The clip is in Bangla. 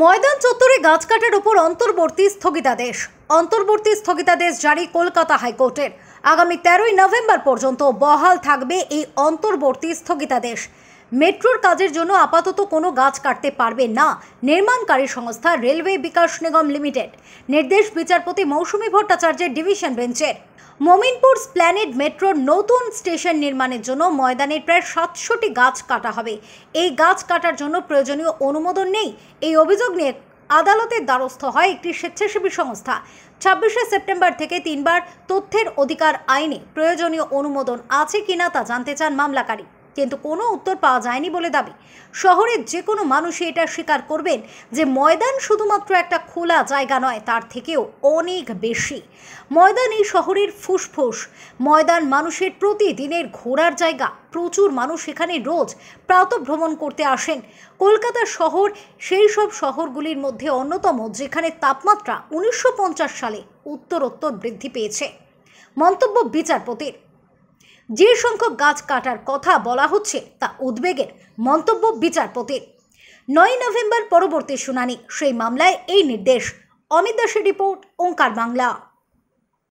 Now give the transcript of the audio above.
ময়দান চত্বরে গাছ কাটার উপর অন্তর্বর্তী স্থগিতাদেশ অন্তর্বর্তী স্থগিতাদেশ জারি কলকাতা হাইকোর্টের আগামী তেরোই নভেম্বর পর্যন্ত বহাল থাকবে এই অন্তর্বর্তী স্থগিতাদেশ মেট্রোর কাজের জন্য আপাতত কোনো গাছ কাটতে পারবে না নির্মাণকারী সংস্থা রেলওয়ে বিকাশ নিগম লিমিটেড নির্দেশ বিচারপতি মৌসুমী ভট্টাচার্যের ডিভিশন বেঞ্চের মমিনপুর স্প্ল্যানেড মেট্রোর নতুন স্টেশন নির্মাণের জন্য ময়দানে প্রায় সাতশোটি গাছ কাটা হবে এই গাছ কাটার জন্য প্রয়োজনীয় অনুমোদন নেই এই অভিযোগ নিয়ে আদালতের দ্বারস্থ হয় একটি স্বেচ্ছাসেবী সংস্থা ছাব্বিশে সেপ্টেম্বর থেকে তিনবার তথ্যের অধিকার আইনে প্রয়োজনীয় অনুমোদন আছে কিনা তা জানতে চান মামলাকারী কিন্তু কোনো উত্তর পাওয়া যায়নি বলে দাবি শহরের যে কোনো মানুষই এটা স্বীকার করবেন যে ময়দান শুধুমাত্র একটা খোলা জায়গা নয় তার থেকেও অনেক বেশি ময়দান এই শহরের ফুসফুস ময়দান মানুষের প্রতিদিনের ঘোরার জায়গা প্রচুর মানুষ এখানে রোজ ভ্রমণ করতে আসেন কলকাতা শহর সেই সব শহরগুলির মধ্যে অন্যতম যেখানে তাপমাত্রা উনিশশো সালে উত্তরোত্তর বৃদ্ধি পেয়েছে মন্তব্য বিচারপতির যে সংখ্যক গাছ কাটার কথা বলা হচ্ছে তা উদ্বেগের মন্তব্য বিচারপতির নয় নভেম্বর পরবর্তী শুনানি সেই মামলায় এই নির্দেশ অমিত দাসের রিপোর্ট ওঙ্কার বাংলা